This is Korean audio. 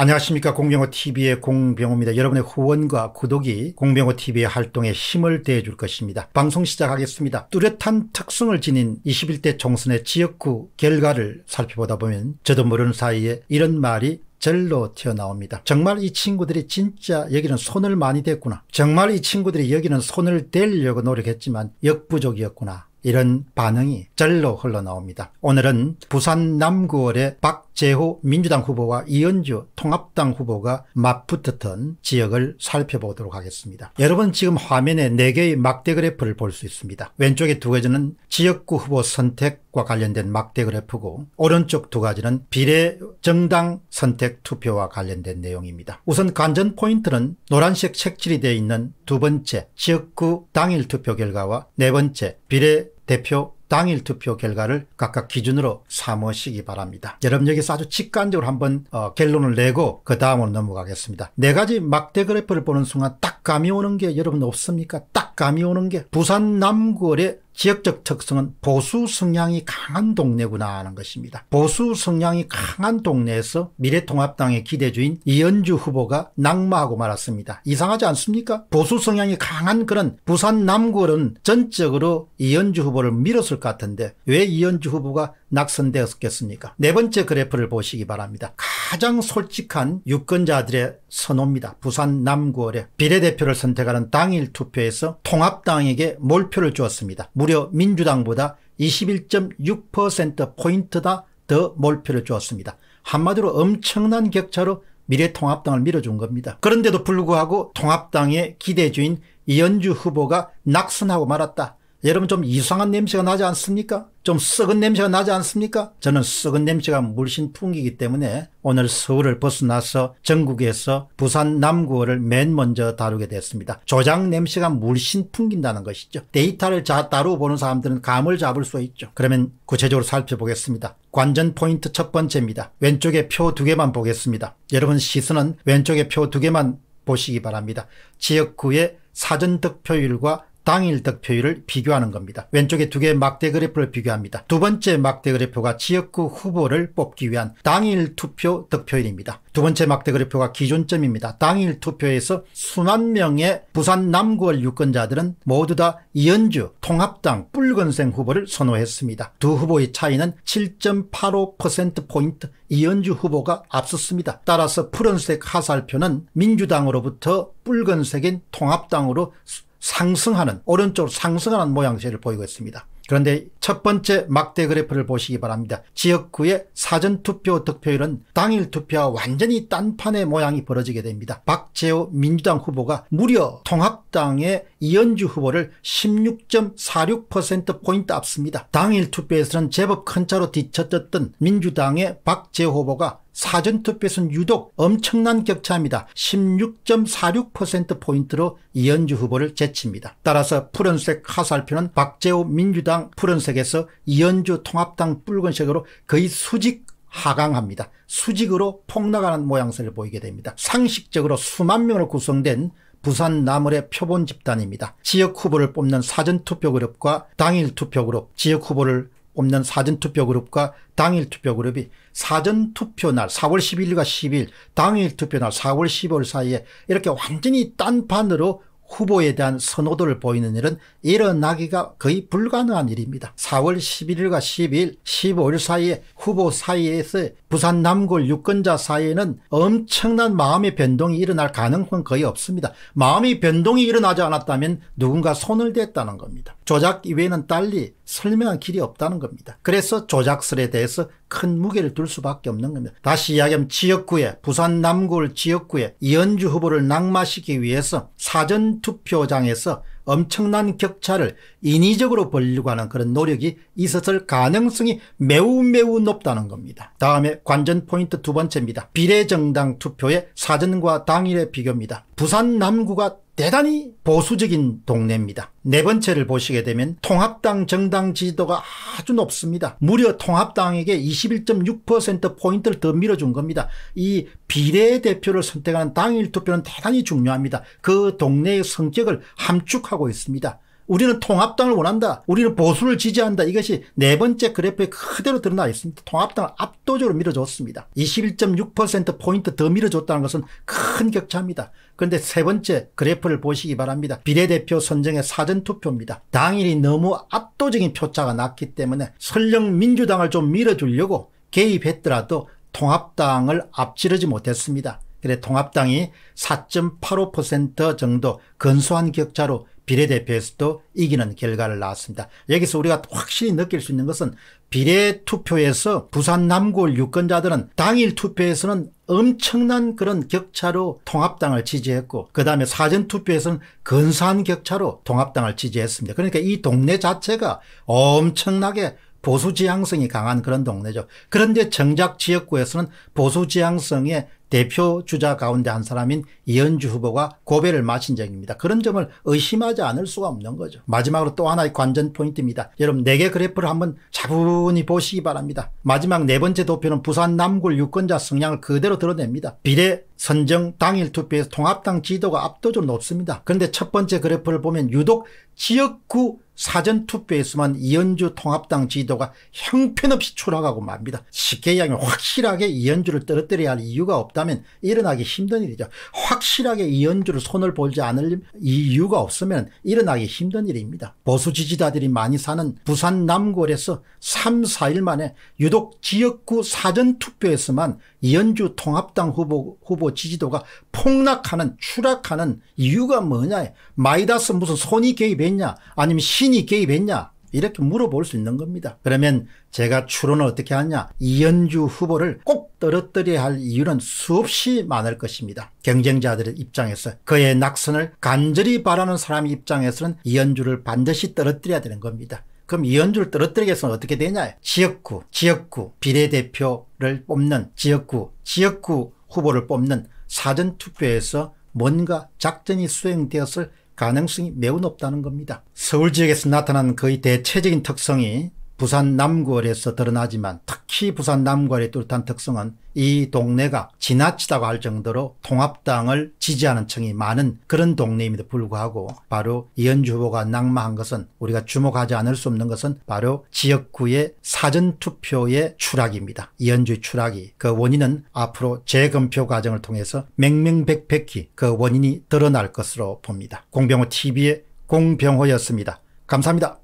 안녕하십니까 공병호TV의 공병호입니다. 여러분의 후원과 구독이 공병호TV의 활동에 힘을 대줄 해 것입니다. 방송 시작하겠습니다. 뚜렷한 특성을 지닌 21대 총선의 지역구 결과를 살펴보다 보면 저도 모르는 사이에 이런 말이 절로 튀어나옵니다. 정말 이 친구들이 진짜 여기는 손을 많이 댔구나. 정말 이 친구들이 여기는 손을 대려고 노력했지만 역부족이었구나. 이런 반응이 절로 흘러나옵니다. 오늘은 부산 남구월의 박 제호 민주당 후보와 이현주 통합당 후보가 맞붙었던 지역을 살펴보도록 하겠습니다. 여러분 지금 화면에 4개의 막대 그래프를 볼 수 있습니다. 왼쪽에 두 가지는 지역구 후보 선택과 관련된 막대 그래프고 오른쪽 두 가지는 비례 정당 선택 투표와 관련된 내용입니다. 우선 관전 포인트는 노란색 색칠이 되어 있는 두 번째 지역구 당일 투표 결과와 네 번째 비례 대표 당일 투표 결과를 각각 기준으로 삼으시기 바랍니다. 여러분 여기서 아주 직관적으로 한번 어, 결론을 내고 그 다음으로 넘어가겠습니다. 네 가지 막대 그래프를 보는 순간 딱 감이 오는 게 여러분 없습니까? 딱 감이 오는 게 부산 남구의 지역적 특성은 보수 성향이 강한 동네구나 하는 것입니다. 보수 성향이 강한 동네에서 미래통합당의 기대주인 이현주 후보가 낙마하고 말았습니다. 이상하지 않습니까? 보수 성향이 강한 그런 부산 남구는 전적으로 이현주 후보를 밀었을 것 같은데 왜 이현주 후보가 낙선되었겠습니까? 네 번째 그래프를 보시기 바랍니다. 가장 솔직한 유권자들의 선호입니다. 부산 남구월에 비례대표를 선택하는 당일 투표에서 통합당에게 몰표를 주었습니다. 무려 민주당보다 21.6%포인트다 더 몰표를 주었습니다. 한마디로 엄청난 격차로 미래통합당을 밀어준 겁니다. 그런데도 불구하고 통합당의 기대주인 이현주 후보가 낙선하고 말았다. 여러분 좀 이상한 냄새가 나지 않습니까? 좀 썩은 냄새가 나지 않습니까? 저는 썩은 냄새가 물씬 풍기기 때문에 오늘 서울을 벗어나서 전국에서 부산 남구를 맨 먼저 다루게 됐습니다. 조장 냄새가 물씬 풍긴다는 것이죠. 데이터를 따로 보는 사람들은 감을 잡을 수 있죠. 그러면 구체적으로 살펴보겠습니다. 관전 포인트 첫 번째입니다. 왼쪽에 표 두 개만 보겠습니다. 여러분 시선은 왼쪽에 표 두 개만 보시기 바랍니다. 지역구의 사전 득표율과 당일 득표율을 비교하는 겁니다. 왼쪽에 두 개의 막대 그래프를 비교합니다. 두 번째 막대 그래프가 지역구 후보를 뽑기 위한 당일 투표 득표율입니다. 두 번째 막대 그래프가 기준점입니다. 당일 투표에서 수만 명의 부산 남구월 유권자들은 모두 다 이현주 통합당 붉은생 후보를 선호했습니다. 두 후보의 차이는 7.85%포인트 이현주 후보가 앞섰습니다. 따라서 푸른색 하살표는 민주당으로부터 붉은색인 통합당으로 상승하는 오른쪽으로 상승하는 모양새를 보이고 있습니다. 그런데 첫 번째 막대 그래프를 보시기 바랍니다. 지역구의 사전투표 득표율은 당일 투표와 완전히 딴판의 모양이 벌어지게 됩니다. 박재호 민주당 후보가 무려 통합당의 이현주 후보를 16.46%포인트 앞습니다 당일 투표에서는 제법 큰 차로 뒤처졌던 민주당의 박재호 후보가 사전투표에서는 유독 엄청난 격차입니다. 16.46%포인트로 이현주 후보를 제칩니다. 따라서 푸른색 하살표는 박재호 민주당 푸른색의 탄핵에서 이현주 통합당 붉은색으로 거의 수직 하강합니다. 수직으로 폭락하는 모양새를 보이게 됩니다. 상식적으로 수만 명으로 구성된 부산 나물의 표본 집단입니다. 지역 후보를 뽑는 사전투표 그룹과 당일 투표 그룹, 지역 후보를 뽑는 사전투표 그룹과 당일 투표 그룹이 사전투표 날 4월 11일과 12일, 당일 투표 날 4월 15일 사이에 이렇게 완전히 딴판으로 후보에 대한 선호도를 보이는 일은 일어나기가 거의 불가능한 일입니다. 4월 11일과 12일, 15일 사이에 후보 사이에서 부산 남골 유권자 사이에는 엄청난 마음의 변동이 일어날 가능성은 거의 없습니다. 마음의 변동이 일어나지 않았다면 누군가 손을 댔다는 겁니다. 조작 이외에는 딸리 설명할 길이 없다는 겁니다. 그래서 조작설에 대해서 큰 무게를 둘 수밖에 없는 겁니다. 다시 이야기하면 지역구에 부산 남골 지역구에 이현주 후보를 낙마시키기 위해서 사전투표장에서 엄청난 격차를 인위적으로 벌리려고 하는 그런 노력이 있었을 가능성이 매우 매우 높다는 겁니다. 다음에 관전 포인트 두 번째입니다. 비례정당 투표의 사전과 당일의 비교입니다. 부산 남구가 대단히 보수적인 동네입니다. 네 번째를 보시게 되면 통합당 정당 지지도가 아주 높습니다. 무려 통합당에게 21.6%포인트를 더 밀어준 겁니다. 이 비례대표를 선택하는 당일 투표는 대단히 중요합니다. 그 동네의 성격을 함축하고 있습니다. 우리는 통합당을 원한다. 우리는 보수를 지지한다. 이것이 네 번째 그래프에 그대로 드러나 있습니다. 통합당을 압도적으로 밀어줬습니다. 21.6%포인트 더 밀어줬다는 것은 큰 격차입니다. 그런데 세 번째 그래프를 보시기 바랍니다. 비례대표 선정의 사전투표입니다. 당일이 너무 압도적인 표차가 났기 때문에 설령 민주당을 좀 밀어주려고 개입했더라도 통합당을 앞지르지 못했습니다. 그래 통합당이 4.85% 정도 건소한 격차로 비례대표에서도 이기는 결과를 낳았습니다. 여기서 우리가 확실히 느낄 수 있는 것은 비례투표에서 부산 남구을 유권자들은 당일 투표에서는 엄청난 그런 격차로 통합당을 지지했고 그 다음에 사전투표에서는 근사한 격차로 통합당을 지지했습니다. 그러니까 이 동네 자체가 엄청나게 보수 지향성이 강한 그런 동네죠. 그런데 정작 지역구에서는 보수 지향성의 대표 주자 가운데 한 사람인 이현주 후보가 고배를 마신 적입니다. 그런 점을 의심하지 않을 수가 없는 거죠. 마지막으로 또 하나의 관전 포인트입니다. 여러분 네 개 그래프를 한번 차분히 보시기 바랍니다. 마지막 네 번째 도표는 부산 남구 유권자 성향을 그대로 드러냅니다. 비례 선정 당일 투표에서 통합당 지도가 압도적으로 높습니다. 그런데 첫 번째 그래프를 보면 유독 지역구 사전투표에서만 이현주 통합당 지도가 형편없이 추락하고 맙니다. 쉽게 이야기하면 확실하게 이현주를 떨어뜨려야 할 이유가 없다면 일어나기 힘든 일이죠. 확실하게 이현주를 손을 보지 않을 이유가 없으면 일어나기 힘든 일입니다. 보수 지지자들이 많이 사는 부산 남골에서 3, 4일 만에 유독 지역구 사전투표에서만 이현주 통합당 후보, 후보 지지도가 폭락하는 추락하는 이유가 뭐냐 마이다스 무슨 손이 개입했냐 아니면 자신이 개입했냐? 이렇게 물어볼 수 있는 겁니다. 그러면 제가 추론을 어떻게 하냐? 이현주 후보를 꼭 떨어뜨려야 할 이유는 수없이 많을 것입니다. 경쟁자들의 입장에서 그의 낙선을 간절히 바라는 사람 입장에서는 이현주를 반드시 떨어뜨려야 되는 겁니다. 그럼 이현주를 떨어뜨리기 위해서는 어떻게 되냐? 지역구, 지역구 비례대표를 뽑는 지역구, 지역구 후보를 뽑는 사전투표에서 뭔가 작전이 수행되었을 가능성이 매우 높다는 겁니다. 서울 지역에서 나타난 거의 대체적인 특성이 부산 남구월에서 드러나지만 특히 부산 남구월의 뚜렷한 특성은 이 동네가 지나치다고 할 정도로 통합당을 지지하는 층이 많은 그런 동네임에도 불구하고 바로 이현주 후보가 낙마한 것은 우리가 주목하지 않을 수 없는 것은 바로 지역구의 사전투표의 추락입니다. 이현주의 추락이 그 원인은 앞으로 재검표 과정을 통해서 맹맹백백히 그 원인이 드러날 것으로 봅니다. 공병호 TV의 공병호였습니다. 감사합니다.